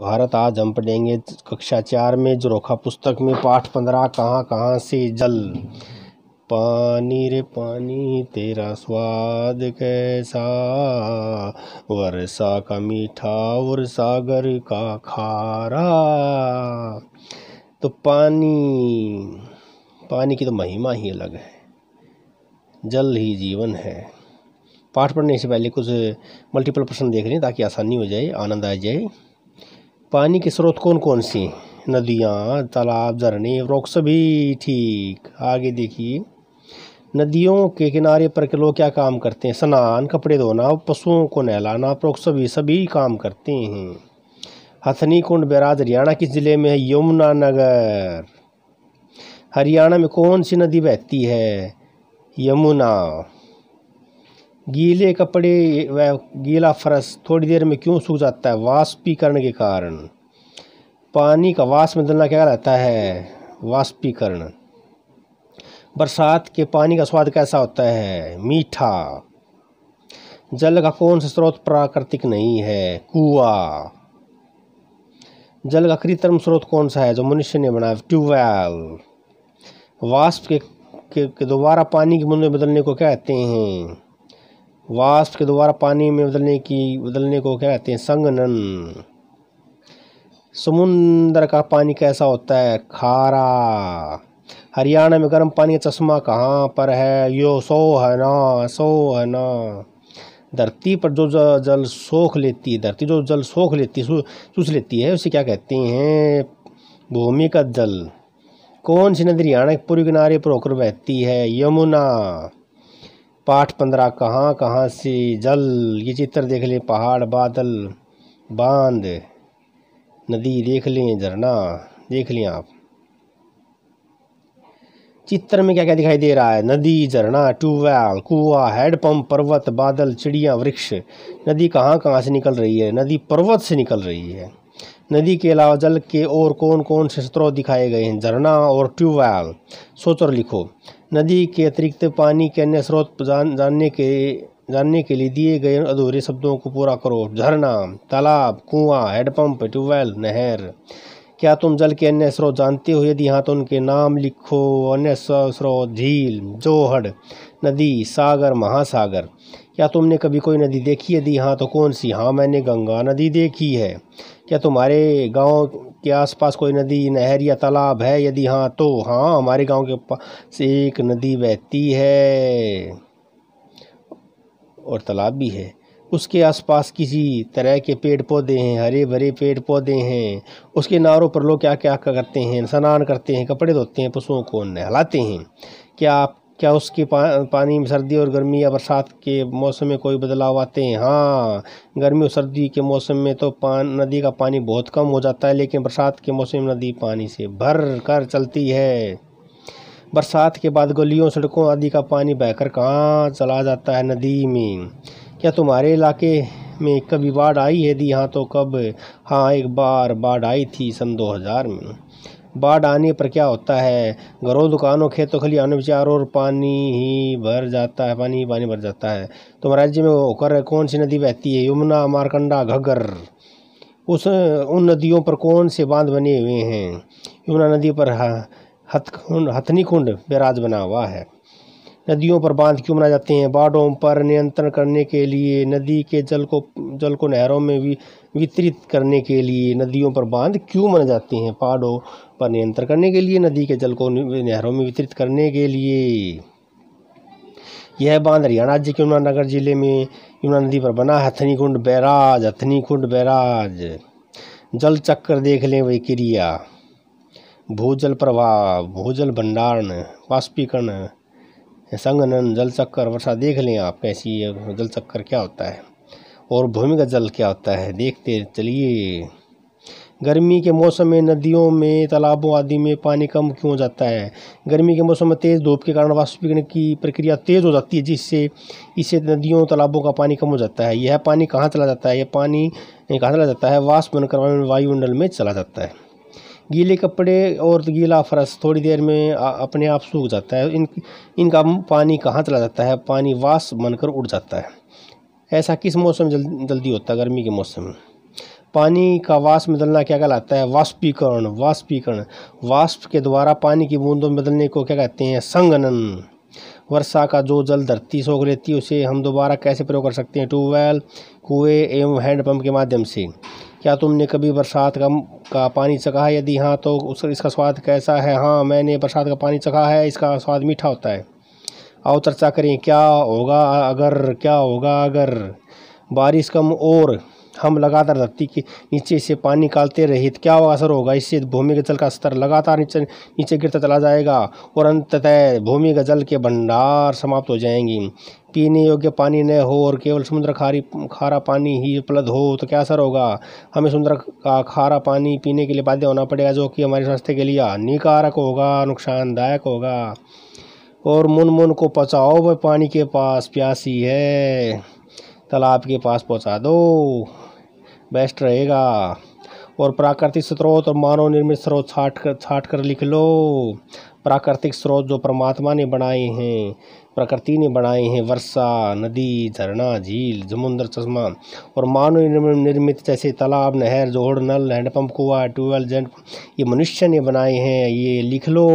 भारत आज हम पढ़ेंगे कक्षा चार में जो रोखा पुस्तक में पाठ पंद्रह कहाँ कहाँ से जल पानी रे पानी तेरा स्वाद कैसा वर्षा का मीठा और सागर का खारा तो पानी पानी की तो महिमा ही अलग है जल ही जीवन है पाठ पढ़ने से पहले कुछ मल्टीपल प्रश्न देख लें ताकि आसानी हो जाए आनंद आ जाए पानी के स्रोत कौन कौन से नदियाँ तालाब झरने वृक्ष सभी ठीक आगे देखिए नदियों के किनारे पर के लोग क्या काम करते हैं स्नान कपड़े धोना पशुओं को नहलाना प्रोक्ष सभी सभी काम करते हैं हथनी कुंड बैराज हरियाणा किस ज़िले में है यमुना नगर हरियाणा में कौन सी नदी बहती है यमुना गीले कपड़े व गीला फर्श थोड़ी देर में क्यों सूख जाता है वाष्पीकरण के कारण पानी का वाष्प में दलना क्या रहता है वाष्पीकरण बरसात के पानी का स्वाद कैसा होता है मीठा जल का कौन सा स्रोत प्राकृतिक नहीं है कुआ जल का कृत्रिम स्रोत कौन सा है जो मनुष्य ने बनाया ट्यूबवेल वाष्प के, के, के दोबारा पानी की बूंद में बदलने को क्या कहते हैं वाष्प के द्वारा पानी में बदलने की बदलने को क्या कहते हैं संगनन समुंदर का पानी कैसा होता है खारा हरियाणा में गर्म पानी चश्मा कहाँ पर है यो सोहना सोहना धरती पर जो जल सोख लेती है धरती जो जल सोख लेती है सूच लेती है उसे क्या कहते हैं भूमि का जल कौन सी नदी हरियाणा के पूर्व किनारे पर होकर बहती है यमुना पाठ पंद्रह कहाँ कहाँ से जल ये चित्र देख लें पहाड़ बादल बांध नदी देख लें झरना देख लें आप चित्र में क्या क्या दिखाई दे रहा है नदी झरना ट्यूबवेल कुआ हैडपम्प पर्वत बादल चिड़िया वृक्ष नदी कहाँ कहाँ से निकल रही है नदी पर्वत से निकल रही है नदी के अलावा जल के और कौन कौन से स्रोत दिखाए गए हैं झरना और ट्यूबवेल सोच और लिखो नदी के अतिरिक्त पानी के अन्य स्रोत जान जानने के जानने के लिए दिए गए अधूरे शब्दों को पूरा करो झरना तालाब कुआं हेडपम्प ट्यूबवेल नहर क्या तुम जल के अन्य स्रोत जानते हो यदि हाँ तो उनके नाम लिखो अन्य स्रोत झील जोहड़ नदी सागर महासागर क्या तुमने कभी कोई नदी देखी यदि हाँ तो कौन सी हाँ मैंने गंगा नदी देखी है क्या तुम्हारे गांव के आसपास कोई नदी नहर या तालाब है यदि हाँ तो हाँ हमारे गांव के पास एक नदी बहती है और तालाब भी है उसके आसपास किसी तरह के पेड़ पौधे हैं हरे भरे पेड़ पौधे हैं उसके नारों पर लोग क्या क्या करते हैं स्नान करते हैं कपड़े धोते हैं पशुओं को नहलाते हैं क्या आप क्या उसकी पा, पानी में सर्दी और गर्मी या बरसात के मौसम में कोई बदलाव आते हैं हाँ गर्मी और सर्दी के मौसम में तो पान नदी का पानी बहुत कम हो जाता है लेकिन बरसात के मौसम में नदी पानी से भर कर चलती है बरसात के बाद गलियों सड़कों आदि का पानी बहकर कहाँ चला जाता है नदी में क्या तुम्हारे इलाके में कभी बाढ़ आई है दी हाँ तो कब हाँ एक बार बाढ़ आई थी सन दो में बाढ़ आने पर क्या होता है घरों दुकानों खेतों खली में विचार और पानी ही भर जाता है पानी ही पानी भर जाता है तो राज्य में होकर कौन सी नदी बहती है यमुना मारकंडा घग्गर उस उन नदियों पर कौन से बांध बने हुए हैं यमुना नदी पर हथनी कुंड बैराज बना हुआ है नदियों पर बांध क्यों बनाए जाते हैं बाढ़ों पर नियंत्रण करने के लिए नदी के जल को जल को नहरों में भी वितरित करने के लिए नदियों पर बांध क्यों बनाए जाते हैं पहाड़ों पर नियंत्रण करने के लिए नदी के जल को नहरों में वितरित करने के लिए यह बांध हरियाणा राज्य के यमुनानगर जिले में यमुना नदी पर बना हथनी कुंड बैराज हथनी कुंड बैराज जल चक्र देख लें वही क्रिया भूजल प्रवाह भूजल भंडारण वाष्पीकरण संगनन जल चक्कर वर्षा देख लें आप कैसी है जल चक्कर क्या होता है और भूमिगत जल क्या होता है देखते चलिए गर्मी के मौसम में नदियों में तालाबों आदि में पानी कम क्यों हो जाता है गर्मी के मौसम में तेज़ धूप के कारण वाष्पीकरण की प्रक्रिया तेज़ हो जाती है जिससे इससे नदियों तालाबों का पानी कम हो जाता है यह पानी कहाँ चला जाता है यह पानी कहाँ चला जाता है वाष्प बनकर वायुमंडल में चला जाता है गीले कपड़े और गीला फरस थोड़ी देर में अपने आप सूख जाता है इन इनका पानी कहाँ चला जाता है पानी वास बनकर उड़ जाता है ऐसा किस मौसम जल, जल्दी होता है गर्मी के मौसम में पानी का में बदलना क्या कहलाता है वाष्पीकरण वाष्पीकरण वाष्प के द्वारा पानी की बूंदों में बदलने को क्या कहते हैं संगनन वर्षा का जो जल धरती सोख लेती है उसे हम दोबारा कैसे प्रयोग कर सकते हैं ट्यूबवेल कुएँ एवं हैंडपम्प के माध्यम से क्या तुमने कभी बरसात का का पानी चखा है यदि हाँ तो उस इसका स्वाद कैसा है हाँ मैंने बरसात का पानी चखा है इसका स्वाद मीठा होता है आओ चर्चा करें क्या होगा अगर क्या होगा अगर बारिश कम और हम लगातार धरती के नीचे से पानी निकालते रहे तो क्या असर होगा इससे भूमि के जल का स्तर लगातार नीचे नीचे गिरता चला जाएगा और अंततः भूमि के जल के भंडार समाप्त हो जाएंगे पीने योग्य पानी न हो और केवल समुद्र खारी खारा पानी ही उपलब्ध हो तो क्या असर होगा हमें समुद्र का खारा पानी पीने के लिए बाध्य होना पड़ेगा जो कि हमारे स्वास्थ्य के लिए हानिकारक होगा नुकसानदायक होगा और मुन मुन को पचाओ वह पानी के पास प्यासी है तालाब के पास पहुंचा दो बेस्ट रहेगा और प्राकृतिक स्रोत और मानव निर्मित स्रोत छाट कर छाट कर लिख लो प्राकृतिक स्रोत जो परमात्मा ने बनाए हैं प्रकृति ने बनाए हैं वर्षा नदी झरना झील समुंदर चश्मा और मानव निर्मित जैसे तालाब नहर जोड़ नल हैंडपम्प कुआ ट्यूबवेल जेंट ये मनुष्य ने बनाए हैं ये लिख लो